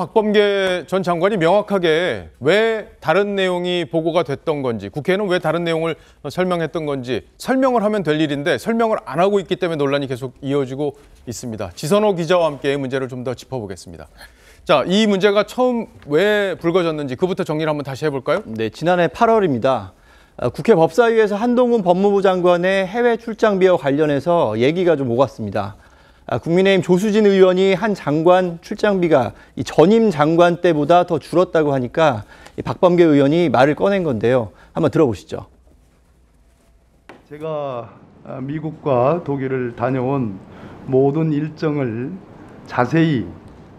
박범계 전 장관이 명확하게 왜 다른 내용이 보고가 됐던 건지 국회는 왜 다른 내용을 설명했던 건지 설명을 하면 될 일인데 설명을 안 하고 있기 때문에 논란이 계속 이어지고 있습니다. 지선호 기자와 함께 문제를 좀 더 짚어보겠습니다. 자, 이 문제가 처음 왜 불거졌는지 그부터 정리를 한번 다시 해볼까요? 네, 지난해 8월입니다. 아, 국회 법사위에서 한동훈 법무부 장관의 해외 출장 비와 관련해서 얘기가 좀 오갔습니다. 아, 국민의힘 조수진 의원이 한 장관 출장비가 이 전임 장관 때보다 더 줄었다고 하니까 이 박범계 의원이 말을 꺼낸 건데요. 한번 들어보시죠. 제가 아, 미국과 독일을 다녀온 모든 일정을 자세히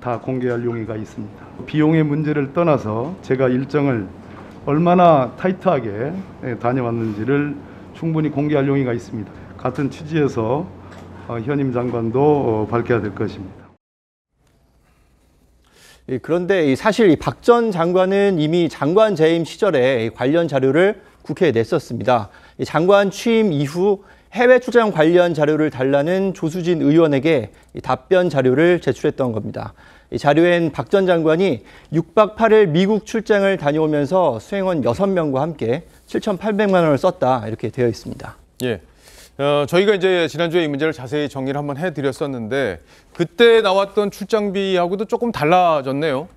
다 공개할 용의가 있습니다. 비용의 문제를 떠나서 제가 일정을 얼마나 타이트하게 예, 다녀왔는지를 충분히 공개할 용의가 있습니다. 같은 취지에서 어, 현임 장관도 어, 밝혀야 될 것입니다. 예, 그런데 사실 박 전 장관은 이미 장관 재임 시절에 관련 자료를 국회에 냈었습니다. 장관 취임 이후 해외 출장 관련 자료를 달라는 조수진 의원에게 답변 자료를 제출했던 겁니다. 자료엔 박 전 장관이 6박 8일 미국 출장을 다녀오면서 수행원 6명과 함께 7,800만 원을 썼다 이렇게 되어 있습니다. 예. 어, 저희가 이제 지난주에 이 문제를 자세히 정리를 한번 해드렸었는데 그때 나왔던 출장비하고도 조금 달라졌네요.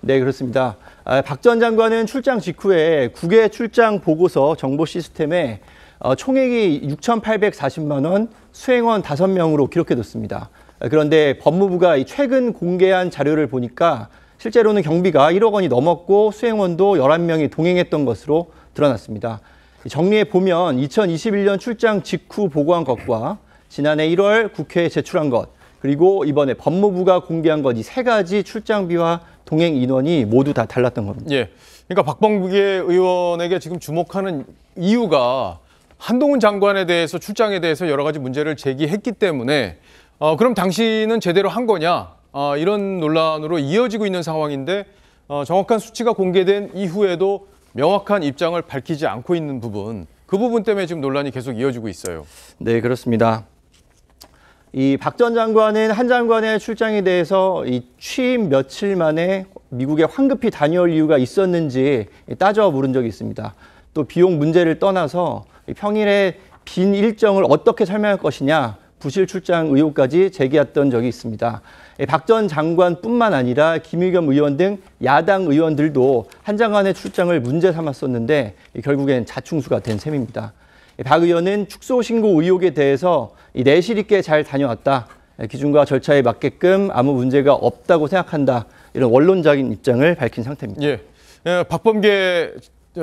네, 그렇습니다. 아, 박전 장관은 출장 직후에 국외 출장 보고서 정보 시스템에 어, 총액이 6,840만 원, 수행원 5명으로 기록해뒀습니다. 아, 그런데 법무부가 최근 공개한 자료를 보니까 실제로는 경비가 1억 원이 넘었고 수행원도 11명이 동행했던 것으로 드러났습니다. 정리해 보면 2021년 출장 직후 보고한 것과 지난해 1월 국회에 제출한 것 그리고 이번에 법무부가 공개한 것이 세 가지 출장비와 동행 인원이 모두 다 달랐던 겁니다. 예. 그러니까 박범계 의원에게 지금 주목하는 이유가 한동훈 장관에 대해서 출장에 대해서 여러 가지 문제를 제기했기 때문에 어, 그럼 당신은 제대로 한 거냐 어, 이런 논란으로 이어지고 있는 상황인데 어, 정확한 수치가 공개된 이후에도 명확한 입장을 밝히지 않고 있는 부분 그 부분 때문에 지금 논란이 계속 이어지고 있어요. 네, 그렇습니다. 이 박 전 장관은 한 장관의 출장에 대해서 이 취임 며칠 만에 미국에 황급히 다녀올 이유가 있었는지 따져 물은 적이 있습니다. 또 비용 문제를 떠나서 평일에 빈 일정을 어떻게 설명할 것이냐 부실 출장 의혹까지 제기했던 적이 있습니다. 예, 박전 장관뿐만 아니라 김의겸 의원 등 야당 의원들도 한 장관의 출장을 문제 삼았었는데 결국엔 자충수가 된 셈입니다. 예, 박 의원은 축소 신고 의혹에 대해서 내실 있게 잘 다녀왔다. 예, 기준과 절차에 맞게끔 아무 문제가 없다고 생각한다. 이런 원론적인 입장을 밝힌 상태입니다. 예. 박범계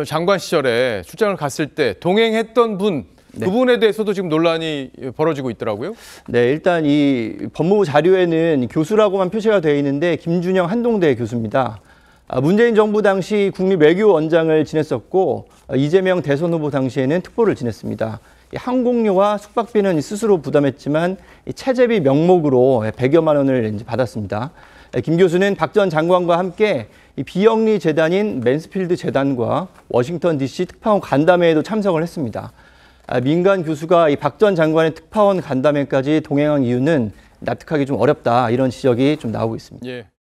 장관 시절에 출장을 갔을 때 동행했던 분 네. 그 부분에 대해서도 지금 논란이 벌어지고 있더라고요. 네, 일단 이 법무부 자료에는 교수라고만 표시가 되어 있는데 김준영 한동대 교수입니다. 아, 문재인 정부 당시 국립외교원장을 지냈었고 아, 이재명 대선 후보 당시에는 특보를 지냈습니다. 항공료와 숙박비는 스스로 부담했지만 체제비 명목으로 100여만 원을 받았습니다. 아, 김 교수는 박 전 장관과 함께 비영리 재단인 맨스필드 재단과 워싱턴 DC 특파원 간담회에도 참석을 했습니다. 아, 민간 교수가 이박 전 장관의 특파원 간담회까지 동행한 이유는 납득하기 좀 어렵다 이런 지적이 좀 나오고 있습니다. 예.